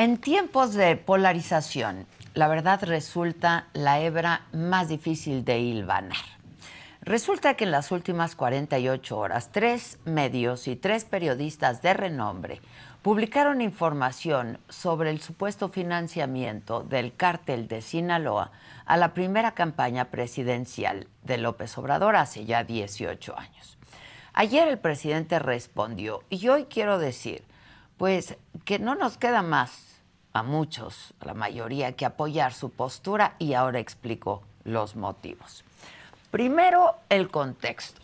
En tiempos de polarización, la verdad resulta la hebra más difícil de hilvanar. Resulta que en las últimas 48 horas, tres medios y tres periodistas de renombre publicaron información sobre el supuesto financiamiento del cártel de Sinaloa a la primera campaña presidencial de López Obrador hace ya 18 años. Ayer el presidente respondió y hoy quiero decir, pues que no nos queda más a muchos, a la mayoría, que apoyar su postura y ahora explico los motivos. Primero, el contexto.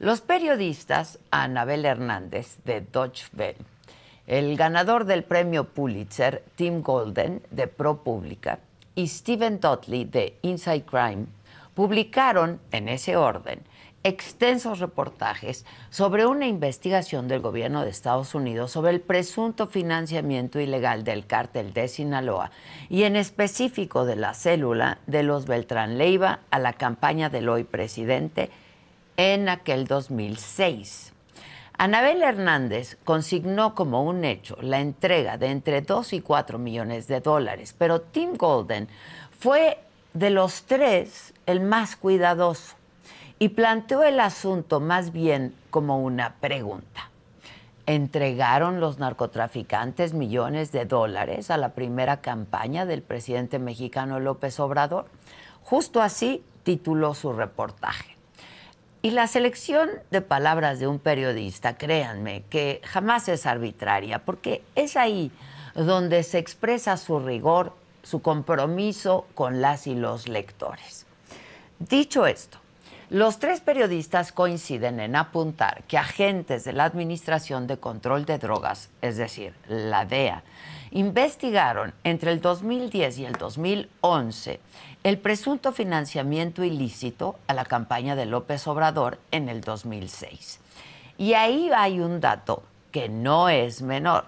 Los periodistas Anabel Hernández de Deutsche Bell, el ganador del premio Pulitzer, Tim Golden de ProPublica, y Stephen Dotley de Inside Crime publicaron en ese orden extensos reportajes sobre una investigación del gobierno de Estados Unidos sobre el presunto financiamiento ilegal del cártel de Sinaloa y en específico de la célula de los Beltrán Leiva a la campaña del hoy presidente en aquel 2006. Anabel Hernández consignó como un hecho la entrega de entre 2 y 4 millones de dólares, pero Tim Golden fue de los tres el más cuidadoso y planteó el asunto más bien como una pregunta. ¿Entregaron los narcotraficantes millones de dólares a la primera campaña del presidente mexicano López Obrador? Justo así tituló su reportaje. Y la selección de palabras de un periodista, créanme, que jamás es arbitraria, porque es ahí donde se expresa su rigor, su compromiso con las y los lectores. Dicho esto, los tres periodistas coinciden en apuntar que agentes de la Administración de Control de Drogas, es decir, la DEA, investigaron entre el 2010 y el 2011 el presunto financiamiento ilícito a la campaña de López Obrador en el 2006. Y ahí hay un dato que no es menor.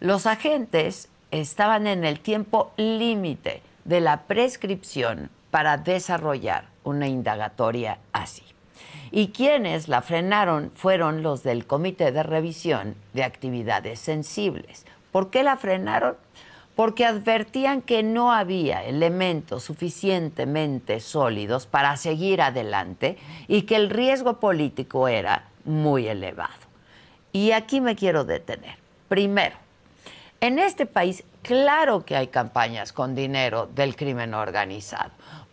Los agentes estaban en el tiempo límite de la prescripción para desarrollar una indagatoria así. Y quienes la frenaron fueron los del Comité de Revisión de Actividades Sensibles. ¿Por qué la frenaron? Porque advertían que no había elementos suficientemente sólidos para seguir adelante y que el riesgo político era muy elevado. Y aquí me quiero detener. Primero, en este país claro que hay campañas con dinero del crimen organizado.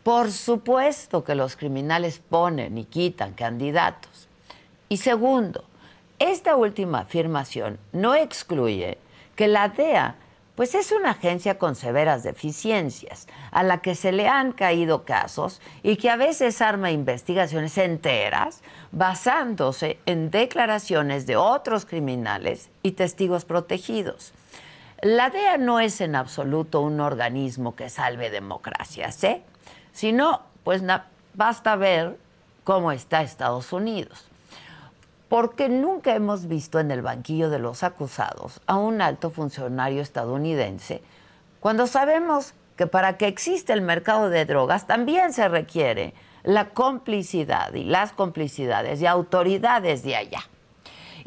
Por supuesto que los criminales ponen y quitan candidatos. Y segundo, esta última afirmación no excluye que la DEA pues es una agencia con severas deficiencias, a la que se le han caído casos y que a veces arma investigaciones enteras basándose en declaraciones de otros criminales y testigos protegidos. La DEA no es en absoluto un organismo que salve democracias, ¿eh? Si no, pues basta ver cómo está Estados Unidos. Porque nunca hemos visto en el banquillo de los acusados a un alto funcionario estadounidense cuando sabemos que para que exista el mercado de drogas también se requiere la complicidad y las complicidades de autoridades de allá.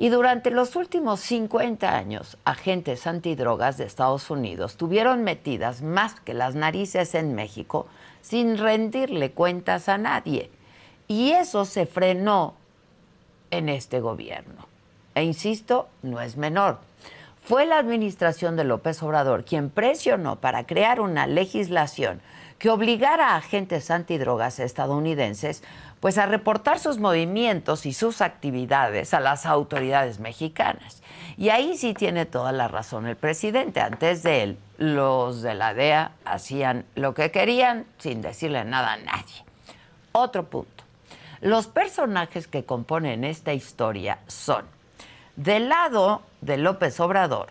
Y durante los últimos 50 años, agentes antidrogas de Estados Unidos tuvieron metidas más que las narices en México sin rendirle cuentas a nadie. Y eso se frenó en este gobierno. E insisto, no es menor. Fue la administración de López Obrador quien presionó para crear una legislación que obligara a agentes antidrogas estadounidenses pues a reportar sus movimientos y sus actividades a las autoridades mexicanas. Y ahí sí tiene toda la razón el presidente. Antes de él, los de la DEA hacían lo que querían sin decirle nada a nadie. Otro punto. Los personajes que componen esta historia son, del lado de López Obrador,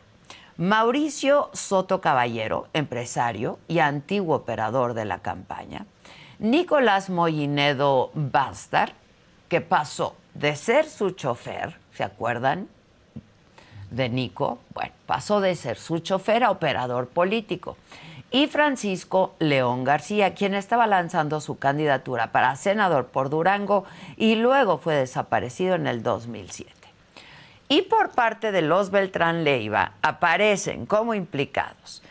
Mauricio Soto Caballero, empresario y antiguo operador de la campaña. Nicolás Mollinedo Bastar, que pasó de ser su chofer, ¿se acuerdan? De Nico, bueno, pasó de ser su chofer a operador político. Y Francisco León García, quien estaba lanzando su candidatura para senador por Durango y luego fue desaparecido en el 2007 y por parte de los Beltrán Leiva aparecen como implicados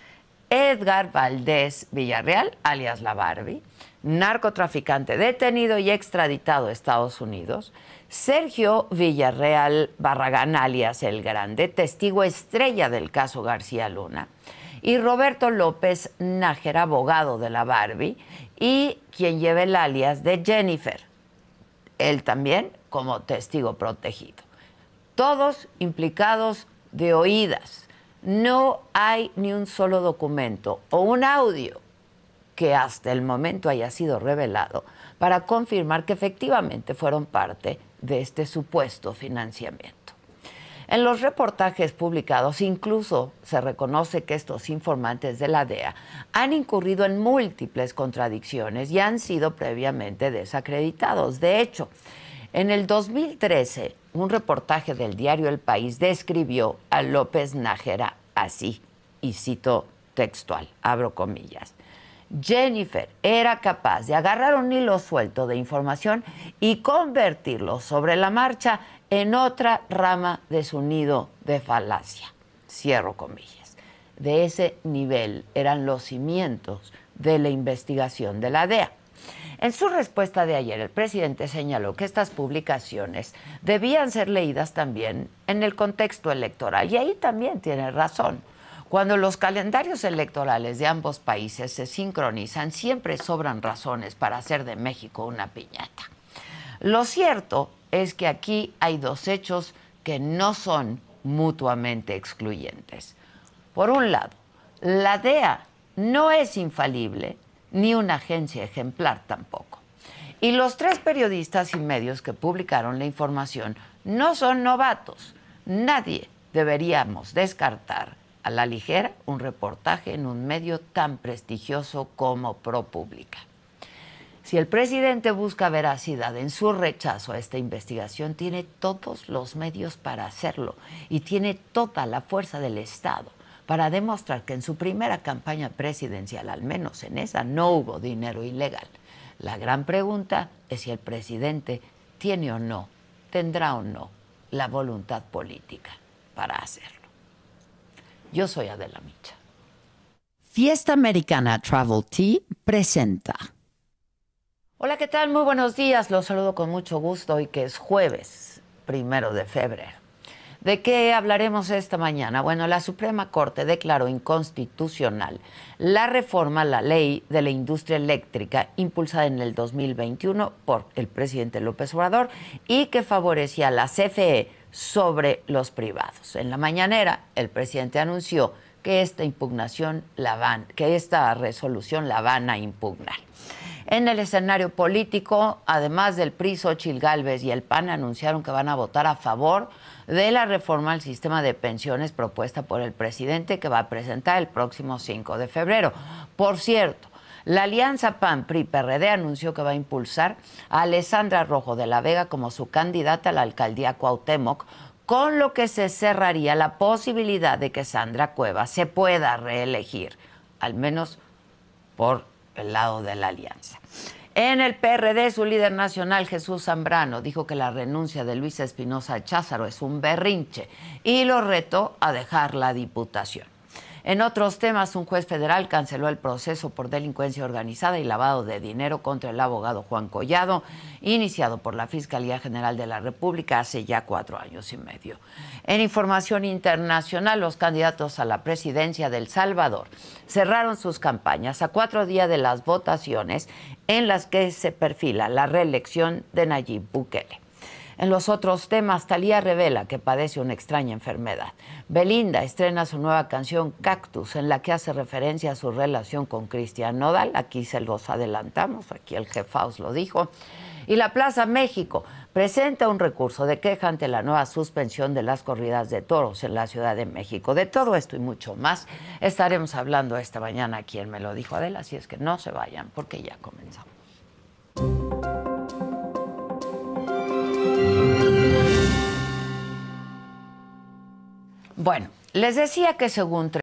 Edgar Valdés Villarreal, alias La Barbie, narcotraficante detenido y extraditado a Estados Unidos, Sergio Villarreal Barragán, alias El Grande, testigo estrella del caso García Luna, y Roberto López Nájera, abogado de la Barbie, y quien lleva el alias de Jennifer, él también como testigo protegido todos implicados de oídas. No hay ni un solo documento o un audio que hasta el momento haya sido revelado para confirmar que efectivamente fueron parte de este supuesto financiamiento. En los reportajes publicados incluso se reconoce que estos informantes de la DEA han incurrido en múltiples contradicciones y han sido previamente desacreditados. De hecho, en el 2013, un reportaje del diario El País describió a López Nájera así, y cito textual, abro comillas. Jennifer era capaz de agarrar un hilo suelto de información y convertirlo sobre la marcha en otra rama de su nido de falacia. Cierro comillas. De ese nivel eran los cimientos de la investigación de la DEA. En su respuesta de ayer, el presidente señaló que estas publicaciones debían ser leídas también en el contexto electoral. Y ahí también tiene razón. Cuando los calendarios electorales de ambos países se sincronizan, siempre sobran razones para hacer de México una piñata. Lo cierto es que aquí hay dos hechos que no son mutuamente excluyentes. Por un lado, la DEA no es infalible ni una agencia ejemplar tampoco. Y los tres periodistas y medios que publicaron la información no son novatos. Nadie deberíamos descartar a la ligera un reportaje en un medio tan prestigioso como ProPublica. Si el presidente busca veracidad en su rechazo a esta investigación, tiene todos los medios para hacerlo y tiene toda la fuerza del Estado para demostrar que en su primera campaña presidencial, al menos en esa, no hubo dinero ilegal. La gran pregunta es si el presidente tiene o no, tendrá o no la voluntad política para hacerlo. Yo soy Adela Micha. Fiesta Americana Travel Tea presenta. Hola, ¿qué tal? Muy buenos días. Los saludo con mucho gusto hoy que es jueves, primero de febrero. ¿De qué hablaremos esta mañana? Bueno, la Suprema Corte declaró inconstitucional la reforma a la ley de la industria eléctrica impulsada en el 2021 por el presidente López Obrador y que favorecía a la CFE sobre los privados. En la mañanera, el presidente anunció que esta impugnación la van, que esta resolución la van a impugnar. En el escenario político, además del PRI, Xochitl y el PAN anunciaron que van a votar a favor de la reforma al sistema de pensiones propuesta por el presidente que va a presentar el próximo 5 de febrero. Por cierto, la alianza PAN-PRI-PRD anunció que va a impulsar a Alessandra Rojo de la Vega como su candidata a la alcaldía Cuauhtémoc, con lo que se cerraría la posibilidad de que Sandra Cueva se pueda reelegir, al menos por el lado de la alianza. En el PRD, su líder nacional, Jesús Zambrano, dijo que la renuncia de Luis Espinosa Cházaro es un berrinche y lo retó a dejar la diputación. En otros temas, un juez federal canceló el proceso por delincuencia organizada y lavado de dinero contra el abogado Juan Collado, iniciado por la Fiscalía General de la República hace ya cuatro años y medio. En información internacional, los candidatos a la presidencia del Salvador cerraron sus campañas a cuatro días de las votaciones en las que se perfila la reelección de Nayib Bukele. En los otros temas, Talía revela que padece una extraña enfermedad. Belinda estrena su nueva canción Cactus, en la que hace referencia a su relación con Cristian Nodal. Aquí se los adelantamos, aquí el jefaus lo dijo. Y la Plaza México presenta un recurso de queja ante la nueva suspensión de las corridas de toros en la Ciudad de México. De todo esto y mucho más estaremos hablando esta mañana aquí Me lo dijo Adela, así es que no se vayan porque ya comenzamos. Bueno, les decía que según